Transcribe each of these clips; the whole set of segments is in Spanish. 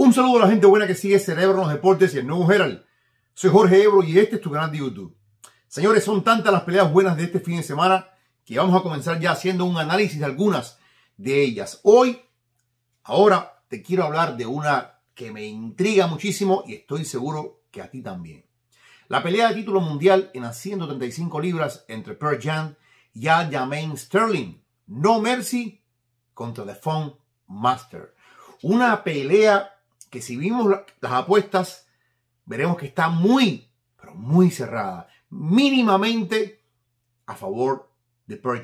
Un saludo a la gente buena que sigue Cerebro en los Deportes y el Nuevo Herald. Soy Jorge Ebro y este es tu canal de YouTube. Señores, son tantas las peleas buenas de este fin de semana que vamos a comenzar ya haciendo un análisis de algunas de ellas. Hoy, ahora, te quiero hablar de una que me intriga muchísimo y estoy seguro que a ti también. La pelea de título mundial en las 135 libras entre Per Jan y Aljamain Sterling. No Mercy contra The Master. Una pelea que si vimos las apuestas, veremos que está muy, pero muy cerrada. Mínimamente a favor de Pearl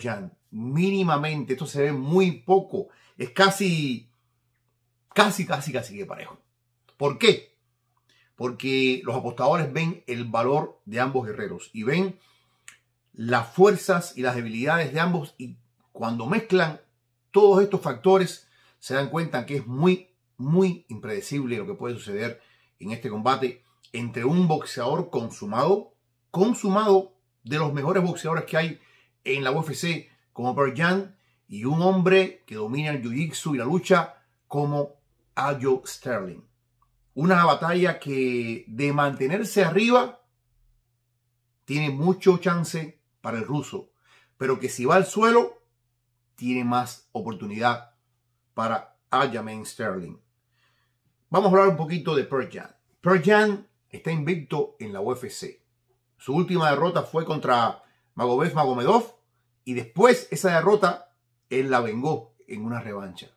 Mínimamente. Esto se ve muy poco. Es casi, casi, casi, casi que parejo. ¿Por qué? Porque los apostadores ven el valor de ambos guerreros y ven las fuerzas y las debilidades de ambos y cuando mezclan todos estos factores se dan cuenta que es muy muy impredecible lo que puede suceder en este combate entre un boxeador consumado, consumado de los mejores boxeadores que hay en la UFC, como Perjan y un hombre que domina el jiu-jitsu y la lucha como Ayo Sterling. Una batalla que de mantenerse arriba tiene mucho chance para el ruso, pero que si va al suelo tiene más oportunidad para Aljamain Sterling. Vamos a hablar un poquito de Perjan Perjan está invicto en la UFC. Su última derrota fue contra Magomed Magomedov y después esa derrota él la vengó en una revancha.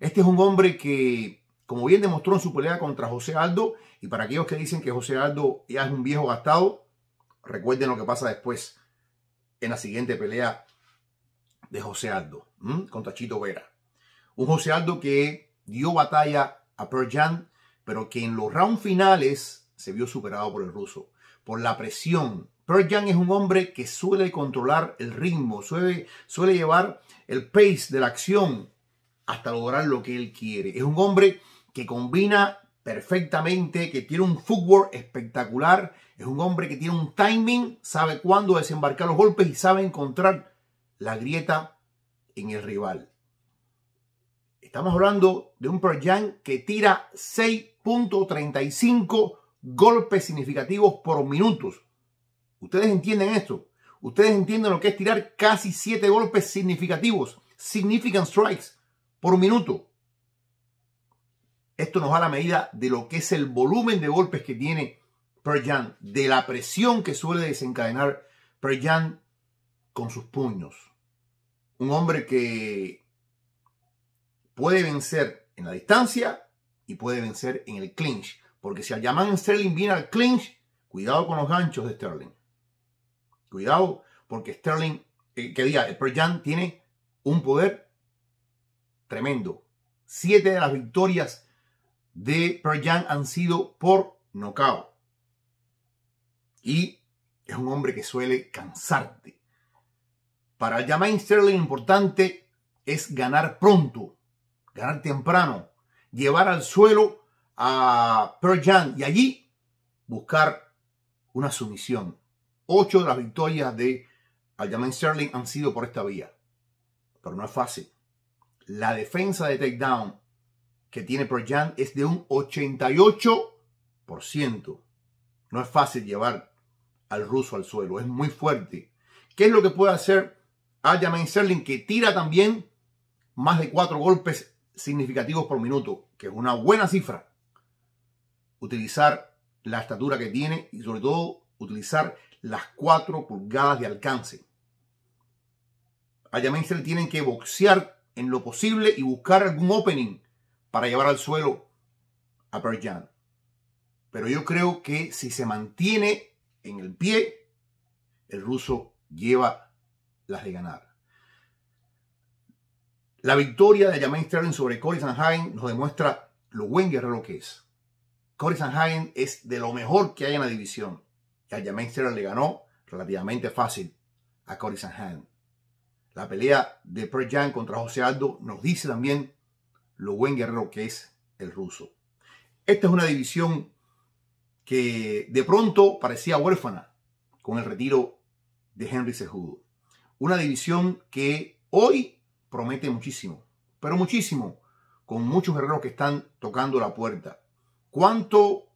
Este es un hombre que, como bien demostró en su pelea contra José Aldo, y para aquellos que dicen que José Aldo ya es un viejo gastado, recuerden lo que pasa después en la siguiente pelea de José Aldo contra Chito Vera. Un José Aldo que dio batalla a Pearl pero que en los rounds finales se vio superado por el ruso, por la presión. Perjan es un hombre que suele controlar el ritmo, suele, suele llevar el pace de la acción hasta lograr lo que él quiere. Es un hombre que combina perfectamente, que tiene un footwork espectacular, es un hombre que tiene un timing, sabe cuándo desembarcar los golpes y sabe encontrar la grieta en el rival. Estamos hablando de un Perjan que tira 6.35 golpes significativos por minutos. ¿Ustedes entienden esto? ¿Ustedes entienden lo que es tirar casi 7 golpes significativos, significant strikes, por minuto? Esto nos da la medida de lo que es el volumen de golpes que tiene Perjan. de la presión que suele desencadenar Perjan con sus puños. Un hombre que Puede vencer en la distancia y puede vencer en el clinch. Porque si Aljamain Sterling viene al clinch, cuidado con los ganchos de Sterling. Cuidado, porque Sterling, eh, que diga, el eh, Perjan tiene un poder tremendo. Siete de las victorias de Perjan han sido por nocao. Y es un hombre que suele cansarte. Para Aljamain Sterling, lo importante es ganar pronto ganar temprano, llevar al suelo a Pearl y allí buscar una sumisión. Ocho de las victorias de Aljamain Sterling han sido por esta vía. Pero no es fácil. La defensa de takedown que tiene Pearl es de un 88%. No es fácil llevar al ruso al suelo. Es muy fuerte. ¿Qué es lo que puede hacer Aljamain Sterling que tira también más de cuatro golpes significativos por minuto, que es una buena cifra, utilizar la estatura que tiene y sobre todo utilizar las cuatro pulgadas de alcance. A tienen que boxear en lo posible y buscar algún opening para llevar al suelo a Perjan. Pero yo creo que si se mantiene en el pie, el ruso lleva las de ganar. La victoria de Jermaine Sterling sobre Cory Sanhagen nos demuestra lo buen guerrero que es. Cory Sanhagen es de lo mejor que hay en la división. Y a Sterling le ganó relativamente fácil a Cory Sanhagen. La pelea de Per Jan contra José Aldo nos dice también lo buen guerrero que es el ruso. Esta es una división que de pronto parecía huérfana con el retiro de Henry Cejudo. Una división que hoy promete muchísimo, pero muchísimo, con muchos guerreros que están tocando la puerta. ¿Cuánto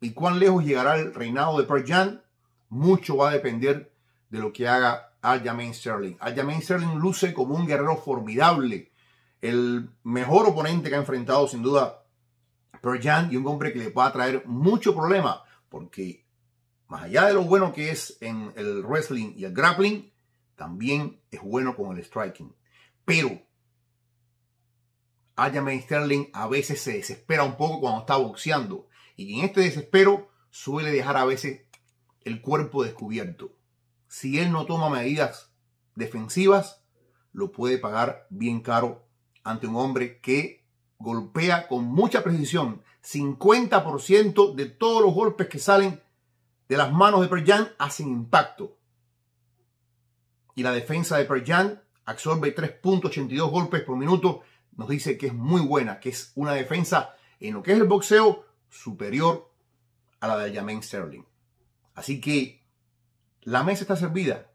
y cuán lejos llegará el reinado de Perjan? Mucho va a depender de lo que haga Aljamain Sterling. Aljamain Sterling luce como un guerrero formidable, el mejor oponente que ha enfrentado sin duda Perjan y un hombre que le va a traer mucho problema, porque más allá de lo bueno que es en el wrestling y el grappling, también es bueno con el striking pero Aljamain Sterling a veces se desespera un poco cuando está boxeando y en este desespero suele dejar a veces el cuerpo descubierto. Si él no toma medidas defensivas, lo puede pagar bien caro ante un hombre que golpea con mucha precisión. 50% de todos los golpes que salen de las manos de Perjan hacen impacto. Y la defensa de Perjan absorbe 3.82 golpes por minuto, nos dice que es muy buena, que es una defensa en lo que es el boxeo superior a la de Jamain Sterling. Así que la mesa está servida.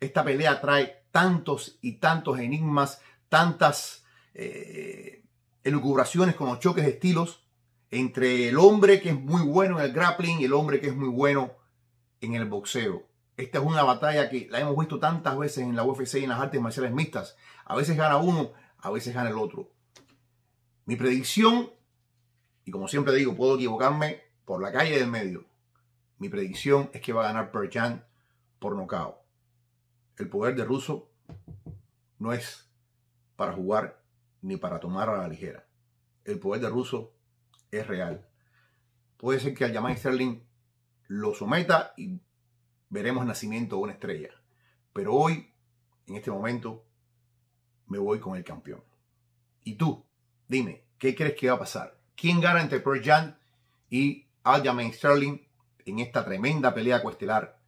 Esta pelea trae tantos y tantos enigmas, tantas eh, elucubraciones como choques de estilos entre el hombre que es muy bueno en el grappling y el hombre que es muy bueno en el boxeo. Esta es una batalla que la hemos visto tantas veces en la UFC y en las artes marciales mixtas. A veces gana uno, a veces gana el otro. Mi predicción, y como siempre digo, puedo equivocarme por la calle del medio. Mi predicción es que va a ganar Perjan por nocao. El poder de Russo no es para jugar ni para tomar a la ligera. El poder de Russo es real. Puede ser que al Yaman Sterling lo someta y veremos nacimiento de una estrella. Pero hoy, en este momento, me voy con el campeón. Y tú, dime, ¿qué crees que va a pasar? ¿Quién gana entre Pearl Jan y Aljamain Sterling en esta tremenda pelea cuestelar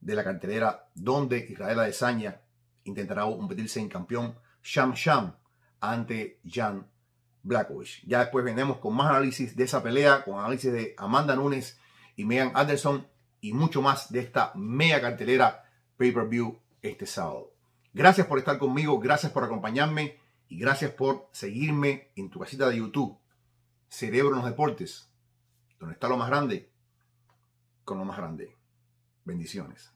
de la cartelera donde Israel Adesanya intentará competirse en campeón Sham Sham ante Jan Blackovich. Ya después vendemos con más análisis de esa pelea, con análisis de Amanda Nunes y Megan Anderson y mucho más de esta mega cartelera pay-per-view este sábado. Gracias por estar conmigo, gracias por acompañarme y gracias por seguirme en tu casita de YouTube, Cerebro en los Deportes, donde está lo más grande, con lo más grande. Bendiciones.